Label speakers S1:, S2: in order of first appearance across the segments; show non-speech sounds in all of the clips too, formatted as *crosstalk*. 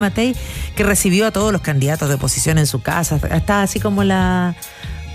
S1: Matei, que recibió a todos los candidatos de oposición en su casa, está así como la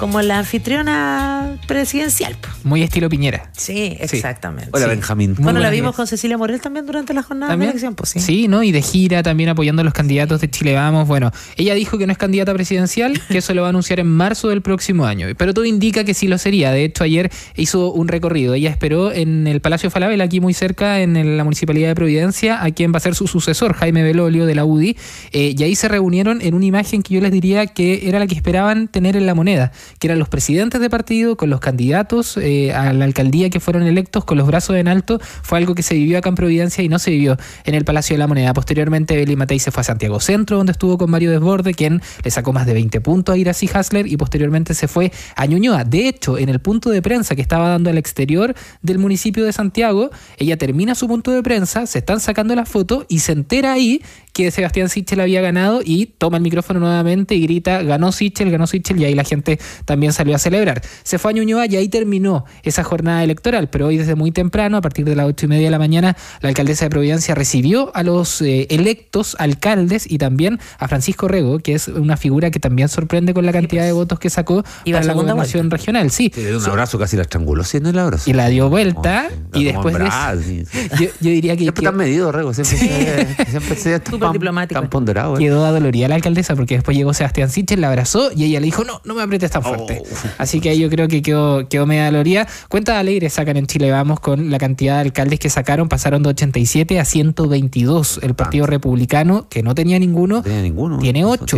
S1: como la anfitriona presidencial. Muy estilo Piñera. Sí, exactamente.
S2: Hola, Benjamín. bueno, la vimos
S1: con Cecilia Morel también durante la jornada de elección, pues
S2: sí. ¿no? Y de gira también apoyando a los candidatos de Chile Vamos. Bueno, ella dijo que no es candidata presidencial, *laughs* que eso lo va a anunciar en marzo del próximo año. Pero todo indica que sí lo sería. De hecho, ayer hizo un recorrido. Ella esperó en el Palacio Falabella, aquí muy cerca, en la Municipalidad de Providencia, a quien va a ser su sucesor, Jaime Belolio, de la UDI. Eh, y ahí se reunieron en una imagen que yo les diría que era la que esperaban tener en la moneda que eran los presidentes de partido con los candidatos eh, a la alcaldía que fueron electos con los brazos en alto, fue algo que se vivió acá en Providencia y no se vivió en el Palacio de la Moneda. Posteriormente, Beli Matei se fue a Santiago Centro, donde estuvo con Mario Desborde, quien le sacó más de 20 puntos a Iracy Hasler y posteriormente se fue a Ñuñoa. De hecho, en el punto de prensa que estaba dando al exterior del municipio de Santiago, ella termina su punto de prensa, se están sacando las fotos y se entera ahí que Sebastián Sichel había ganado y toma el micrófono nuevamente y grita, ganó Sichel, ganó Sichel, y ahí la gente también salió a celebrar. Se fue a Ñuñoa y ahí terminó esa jornada electoral, pero hoy desde muy temprano, a partir de las ocho y media de la mañana, la alcaldesa de Providencia recibió a los eh, electos alcaldes y también a Francisco Rego, que es una figura que también sorprende con la cantidad de pues. votos que sacó y para la segunda regional. Sí. un
S3: abrazo casi la estranguló siendo
S2: el abrazo. Y la dio vuelta
S3: y después yo,
S2: diría que... Siempre que, tan medido, Rego, siempre, se, siempre se tan, tan, ponderado. Eh. Quedó la alcaldesa porque después llegó Sebastián Sichel, la abrazó y ella le dijo, no, no me apretes fuerte. Oh. Así que ahí yo creo que quedó, quedó media loría. Cuenta de alegres sacan en Chile, vamos, con la cantidad de alcaldes que sacaron, pasaron de 87 a 122. El Partido Republicano, que no tenía ninguno, Tiene, 8.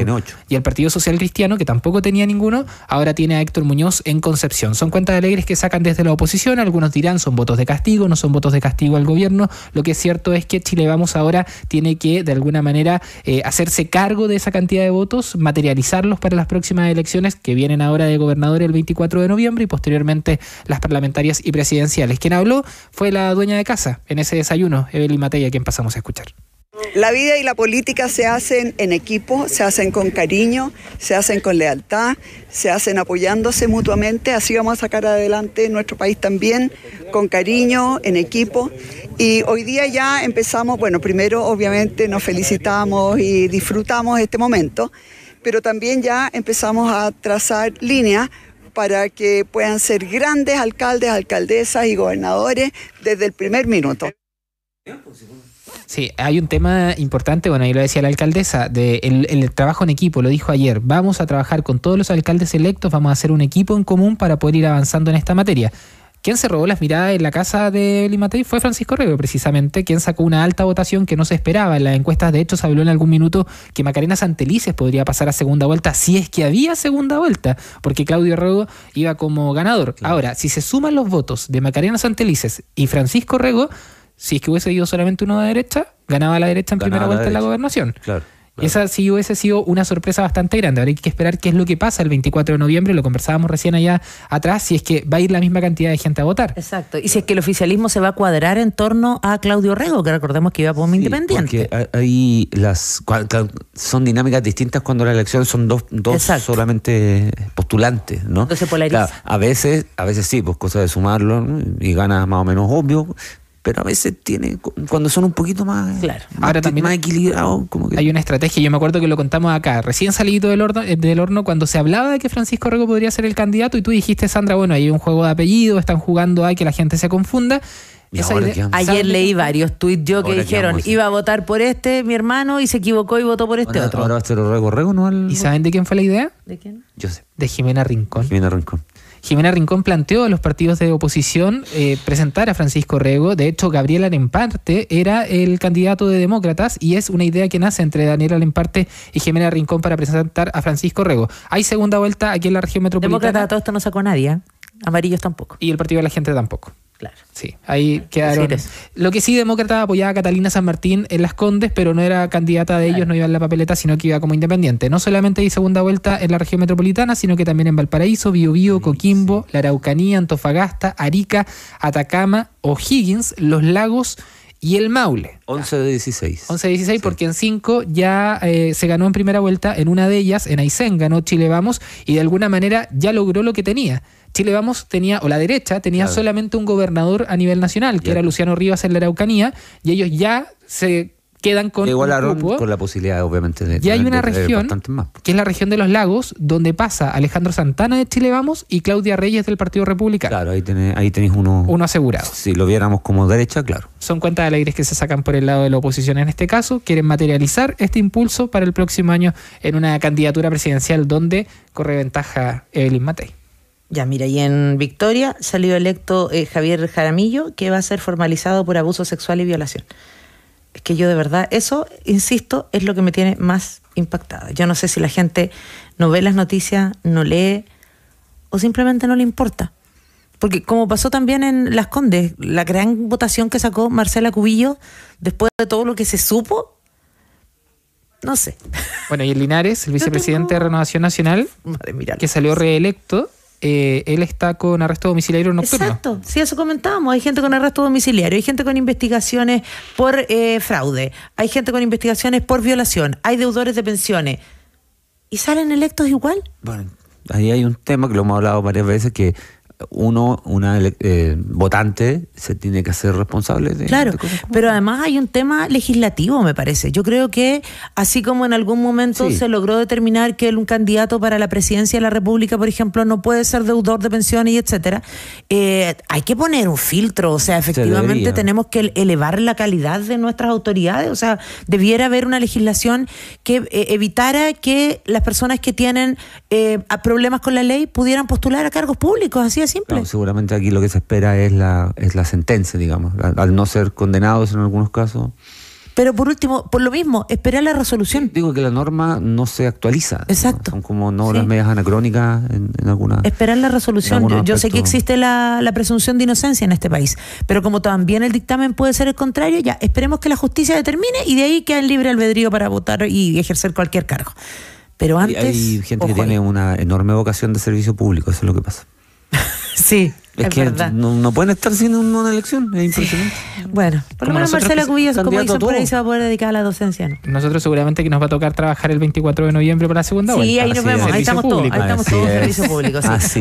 S2: Y el Partido Social Cristiano, que tampoco tenía ninguno, ahora tiene a Héctor Muñoz en Concepción. Son cuentas de alegres que sacan desde la oposición. Algunos dirán son votos de castigo, no son votos de castigo al gobierno. Lo que es cierto es que Chile Vamos ahora tiene que, de alguna manera, eh, hacerse cargo de esa cantidad de votos, materializarlos para las próximas elecciones que vienen ahora Cámara de gobernador el 24 de noviembre y posteriormente las parlamentarias y presidenciales. Quien habló fue la dueña de casa en ese desayuno, Evelyn Matei, a quien pasamos a escuchar.
S3: La vida y la política se hacen en equipo, se hacen con cariño, se hacen con lealtad, se hacen apoyándose mutuamente, así vamos a sacar adelante nuestro país también, con cariño, en equipo. Y hoy día ya empezamos, bueno, primero obviamente nos felicitamos y disfrutamos este momento, pero también ya empezamos a trazar líneas para que puedan ser grandes alcaldes, alcaldesas y gobernadores desde el primer minuto.
S2: Sí, hay un tema importante, bueno, ahí lo decía la alcaldesa, de el, trabajo en equipo, lo dijo ayer, vamos a trabajar con todos los alcaldes electos, vamos a hacer un equipo en común para poder ir avanzando en esta materia. ¿Quién se robó las miradas en la casa de Limatei fue Francisco Rego, precisamente, quien sacó una alta votación que no se esperaba. En las encuestas, de hecho, se habló en algún minuto que Macarena Santelices podría pasar a segunda vuelta, si es que había segunda vuelta, porque Claudio Rego iba como ganador. Ahora, si se suman los votos de Macarena Santelices y Francisco Rego, si es que hubiese ido solamente uno de derecha, ganaba la derecha en primera vuelta en la gobernación. Claro. Esa sí hubiese sido una sorpresa bastante grande. Ahora hay que esperar qué es lo que pasa el 24 de noviembre, lo conversábamos recién allá atrás, si es que va a ir la misma cantidad de gente a votar. Exacto. Y si es que el oficialismo se va a
S1: cuadrar en torno a Claudio Rego, que recordemos que iba por sí, independiente.
S3: Porque ahí las son dinámicas distintas cuando la elección son dos, solamente postulantes, ¿no? Entonces polariza. a veces, a veces sí, pues cosa de sumarlo y gana más o menos obvio, pero a veces tiene
S2: cuando son un poquito más claro ahora también más equilibrado como hay una estrategia yo me acuerdo que lo contamos acá recién salido del horno eh, del horno cuando se hablaba de que Francisco Rego podría ser el candidato y tú dijiste Sandra bueno hay un juego de apellido están jugando a que la gente se confunda ayer leí varios tweets yo que dijeron iba
S1: a votar por este mi hermano y se equivocó y votó por este
S2: otro. ¿Y saben de quién fue la idea? ¿De quién? Yo sé. De Jimena Rincón. Jimena Rincón. Jimena Rincón planteó a los partidos de oposición eh, presentar a Francisco Rego. De hecho, Gabriel Alemparte era el candidato de Demócratas y es una idea que nace entre Daniel Alemparte y Jimena Rincón para presentar a Francisco Rego. Hay segunda vuelta aquí en la región metropolitana. Demócratas todo esto no sacó nadie, ¿eh? amarillos tampoco. Y el Partido de la Gente tampoco. Claro. Sí, ahí quedaron. lo que sí, Demócrata apoyaba a Catalina San Martín en Las Condes, pero no era candidata de ellos, no iba en la papeleta, sino que iba como independiente. No solamente hay segunda vuelta en la región metropolitana, sino que también en Valparaíso, Biobío, mm, Coquimbo, la Araucanía, Antofagasta, Arica, Atacama, O'Higgins, Los Lagos y el Maule. 11 de 16. 11 de 16 porque en 5 ya eh, se ganó en primera vuelta, en una de ellas, en Aysén ganó Chile Vamos y de alguna manera ya logró lo que tenía Chile Vamos tenía, o la derecha, tenía solamente un gobernador a nivel nacional, que era Luciano Rivas en la Araucanía, y ellos ya se quedan con con
S3: la posibilidad obviamente de y hay una región
S2: pues. que es la región de los lagos donde pasa Alejandro Santana de Chile Vamos y Claudia Reyes del Partido Republicano claro ahí tenéis ahí uno uno asegurado
S3: si lo viéramos como derecha claro
S2: son cuentas alegres que se sacan por el lado de la oposición en este caso quieren materializar este impulso para el próximo año en una candidatura presidencial donde corre ventaja Evelyn Matei
S1: ya, mira, y en Victoria salió electo eh, Javier Jaramillo, que va a ser formalizado por abuso sexual y violación. Es que yo de verdad, eso, insisto, es lo que me tiene más impactada. Yo no sé si la gente no ve las noticias, no lee o simplemente no le importa. Porque como pasó también en Las Condes, la gran votación que sacó Marcela Cubillo después de todo lo que se supo,
S2: no sé. Bueno, y el Linares, el *laughs* vicepresidente de Renovación Nacional, que salió reelecto, eh, él está con arresto domiciliario nocturno. Exacto,
S1: sí, eso comentábamos. Hay gente con arresto domiciliario, hay gente con investigaciones por eh, fraude, hay gente con investigaciones por violación, hay deudores de pensiones. ¿Y salen electos igual?
S3: Bueno, ahí hay un tema que lo hemos hablado varias veces que uno, una eh, votante, se tiene que hacer responsable de. Claro,
S1: pero además hay un tema legislativo, me parece. Yo creo que, así como en algún momento se logró determinar que un candidato para la presidencia de la República, por ejemplo, no puede ser deudor de pensiones y etcétera, eh, hay que poner un filtro. O sea, efectivamente tenemos que elevar la calidad de nuestras autoridades. O sea, debiera haber una legislación que eh, evitara que las personas que tienen problemas con la ley pudieran postular a cargos públicos. Así simple.
S3: seguramente aquí lo que se espera es la, es la sentencia, digamos, al, no ser condenados en algunos casos.
S1: Pero por último, por lo mismo, esperar la resolución.
S3: digo que la norma no se actualiza. Exacto. Son como no las medias anacrónicas en, alguna.
S1: Esperar la resolución. Yo, sé que existe la, la, presunción de inocencia en este país, pero como también el dictamen puede ser el contrario, ya esperemos que la justicia determine y de ahí queda el libre albedrío para votar y ejercer cualquier cargo. Pero antes. hay
S3: gente que tiene una enorme vocación de servicio público, eso es lo que pasa.
S1: *laughs* sí. Es, que
S3: no, pueden estar sin una elección, es impresionante.
S1: Bueno, por lo menos Marcela Cubillos, como dicen por ahí, se va a poder dedicar a la docencia.
S2: Nosotros seguramente que nos va a tocar trabajar el 24 de noviembre para la segunda sí, vuelta. Sí, ahí nos vemos, ahí estamos todos, ahí estamos todos servicio público.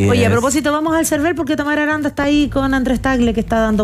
S2: Oye, a propósito,
S1: vamos al server porque Tamara Aranda está ahí con Andrés Tagle que está dando